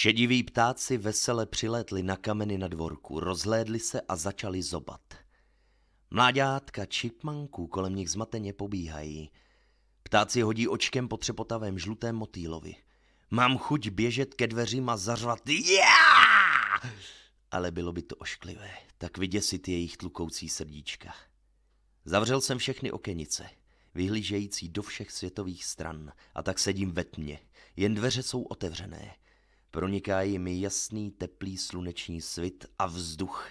Šediví ptáci vesele přilétli na kameny na dvorku, rozhlédli se a začali zobat. Mláďátka čipmanků kolem nich zmateně pobíhají. Ptáci hodí očkem po třepotavém žlutém motýlovi. Mám chuť běžet ke dveřím a zařvat yeah! Ale bylo by to ošklivé, tak vyděsit jejich tlukoucí srdíčka. Zavřel jsem všechny okenice, vyhlížející do všech světových stran, a tak sedím ve tmě. Jen dveře jsou otevřené – Proniká jim jasný teplý sluneční svit a vzduch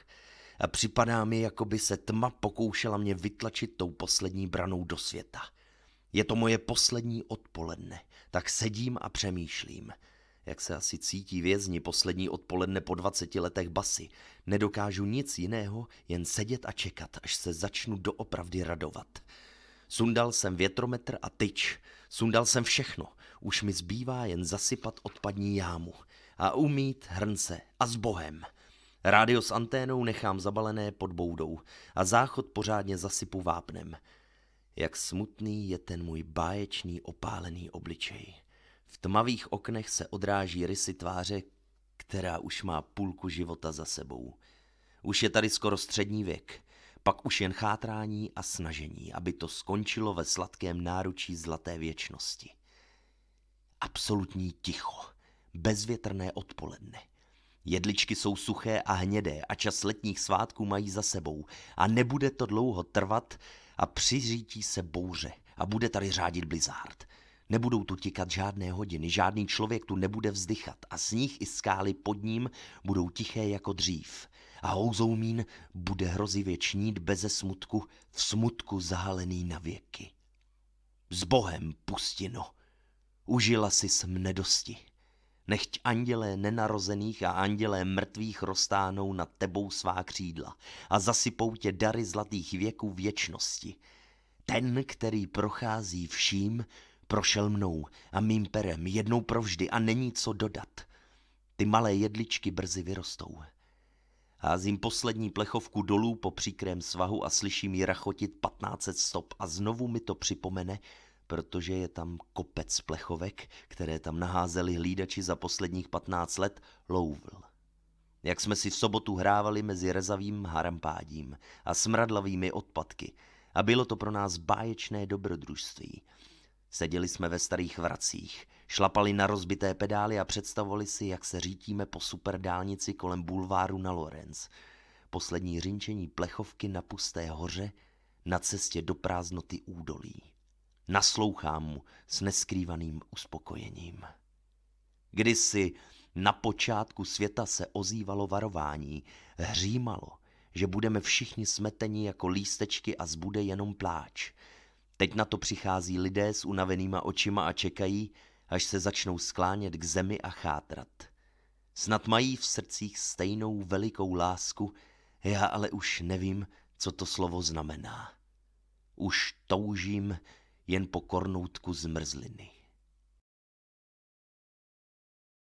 a připadá mi, jako by se tma pokoušela mě vytlačit tou poslední branou do světa. Je to moje poslední odpoledne, tak sedím a přemýšlím. Jak se asi cítí vězni poslední odpoledne po 20 letech basy, nedokážu nic jiného, jen sedět a čekat, až se začnu doopravdy radovat. Sundal jsem větrometr a tyč, sundal jsem všechno – už mi zbývá jen zasypat odpadní jámu a umít hrnce a s bohem. Rádio s anténou nechám zabalené pod boudou a záchod pořádně zasypu vápnem. Jak smutný je ten můj báječný opálený obličej. V tmavých oknech se odráží rysy tváře, která už má půlku života za sebou. Už je tady skoro střední věk, pak už jen chátrání a snažení, aby to skončilo ve sladkém náručí zlaté věčnosti. Absolutní ticho. Bezvětrné odpoledne. Jedličky jsou suché a hnědé a čas letních svátků mají za sebou. A nebude to dlouho trvat a přiřítí se bouře a bude tady řádit blizárd. Nebudou tu tikat žádné hodiny, žádný člověk tu nebude vzdychat a sníh i skály pod ním budou tiché jako dřív. A houzoumín bude hrozivě čnít beze smutku, v smutku zahalený na věky. S Bohem, pustino! Užila si s mnedosti. Nechť andělé nenarozených a andělé mrtvých roztáhnou nad tebou svá křídla a zasypou tě dary zlatých věků věčnosti. Ten, který prochází vším, prošel mnou a mým perem jednou provždy a není co dodat. Ty malé jedličky brzy vyrostou. Házím poslední plechovku dolů po příkrém svahu a slyším ji rachotit patnáct stop a znovu mi to připomene, protože je tam kopec plechovek, které tam naházeli hlídači za posledních 15 let, louvl. Jak jsme si v sobotu hrávali mezi rezavým harampádím a smradlavými odpadky a bylo to pro nás báječné dobrodružství. Seděli jsme ve starých vracích, šlapali na rozbité pedály a představovali si, jak se řítíme po superdálnici kolem bulváru na Lorenz. Poslední řinčení plechovky na pusté hoře na cestě do prázdnoty údolí. Naslouchám mu s neskrývaným uspokojením. Kdysi na počátku světa se ozývalo varování, hřímalo, že budeme všichni smeteni jako lístečky a zbude jenom pláč. Teď na to přichází lidé s unavenýma očima a čekají, až se začnou sklánět k zemi a chátrat. Snad mají v srdcích stejnou velikou lásku, já ale už nevím, co to slovo znamená. Už toužím jen po kornoutku zmrzliny.